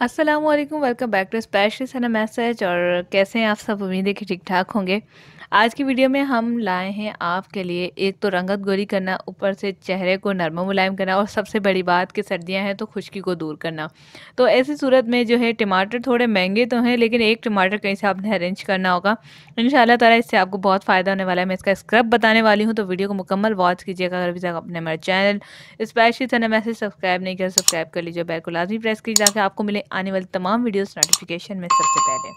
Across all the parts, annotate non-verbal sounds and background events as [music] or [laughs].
अस्सलाम वालेकुम welcome back to special Sana message और कैसे हैं आप सब उम्मीद है कि ठीक ठाक होंगे आज की वीडियो में हम लाए हैं आपके लिए एक तो रंगत गोरी करना ऊपर से चेहरे को नरम मुलायम करना और सबसे बड़ी बात कि सर्दियां हैं तो खुश्की को दूर करना तो ऐसी सूरत में जो है टमाटर थोड़े महंगे तो हैं लेकिन एक टमाटर कहीं से आपने अरेंज करना होगा इन ताला इससे आपको बहुत फ़ायदा होने वाला है मैं इसका स्क्रब बताने वाली हूँ तो वीडियो को मुकम्मल वॉच कीजिएगा अगर अभी तक अपने हमारे channel specially Sana message subscribe नहीं किया सब्सक्राइब कर लीजिए बैल को लाजमी प्रेस कीजिए ताकि आपको मिले आने वाली तमाम वीडियोस नोटिफिकेशन में सबसे पहले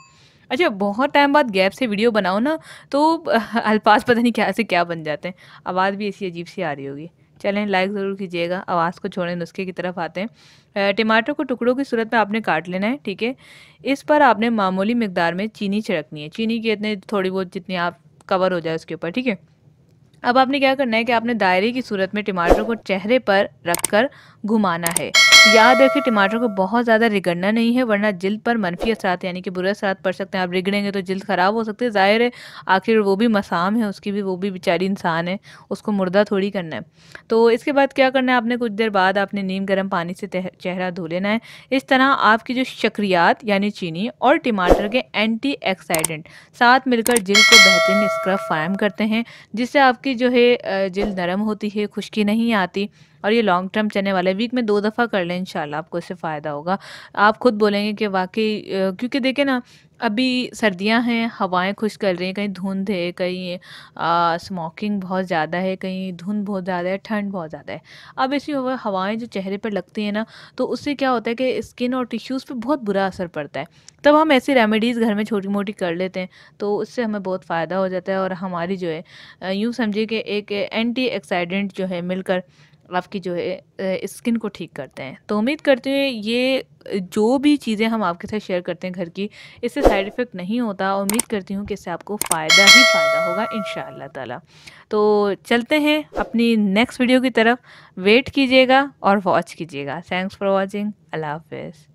अच्छा बहुत टाइम बाद गैप से वीडियो बनाओ ना तो [laughs] अल्फाज पता नहीं क्या से क्या बन जाते हैं आवाज़ भी ऐसी अजीब सी आ रही होगी चलें लाइक ज़रूर कीजिएगा आवाज़ को छोड़ें नुस्खे की तरफ आते हैं टमाटर को टुकड़ों की सूरत में आपने काट लेना है ठीक है इस पर आपने मामूली मकदार में चीनी छिड़कनी है चीनी की इतने थोड़ी बहुत जितनी आप कवर हो जाए उसके ऊपर ठीक है अब आपने क्या करना है कि आपने दायरे की सूरत में टमाटर को चेहरे पर रखकर घुमाना है याद रखें टमाटर को बहुत ज़्यादा रिगड़ना नहीं है वरना जल्द पर मनफी असरात यानी कि बुरे असरात पड़ सकते हैं आप रिगड़ेंगे तो जल्द ख़राब हो सकती है ज़ाहिर है आखिर वो भी मसाम है उसकी भी वो भी बेचारी इंसान है उसको मुर्दा थोड़ी करना है तो इसके बाद क्या करना है आपने कुछ देर बाद आपने नीम गर्म पानी से चेहरा धो लेना है इस तरह आपकी जो शक्रियात यानी चीनी और टमाटर के एंटी एक्साइडेंट साथ मिलकर जल्द को बेहतरीन स्क्रब फायम करते हैं जिससे आपकी जो है जल्द नरम होती है खुश्की नहीं आती और ये लॉन्ग टर्म चलने वाला है वीक में दो दफ़ा कर लें इन आपको इससे फ़ायदा होगा आप खुद बोलेंगे कि वाकई क्योंकि देखें ना अभी सर्दियां हैं हवाएं खुश कर रही हैं कहीं धुंध है कहीं स्मोकिंग बहुत ज़्यादा है कहीं धुंध बहुत ज़्यादा है ठंड बहुत ज़्यादा है अब ऐसी हवाएं जो चेहरे पर लगती हैं ना तो उससे क्या होता है कि स्किन और टिश्यूज़ पे बहुत बुरा असर पड़ता है तब हम ऐसी रेमेडीज़ घर में छोटी मोटी कर लेते हैं तो उससे हमें बहुत फ़ायदा हो जाता है और हमारी जो है यूँ समझिए कि एक एंटी एक्साइडेंट जो है मिलकर आपकी जो है स्किन को ठीक करते हैं तो उम्मीद करते हैं ये जो भी चीज़ें हम आपके साथ शेयर करते हैं घर की इससे साइड इफ़ेक्ट नहीं होता उम्मीद करती हूँ कि इससे आपको फ़ायदा ही फ़ायदा होगा इन ताला तो चलते हैं अपनी नेक्स्ट वीडियो की तरफ वेट कीजिएगा और वॉच कीजिएगा थैंक्स फॉर वॉचिंग अल्लाह हाफिज़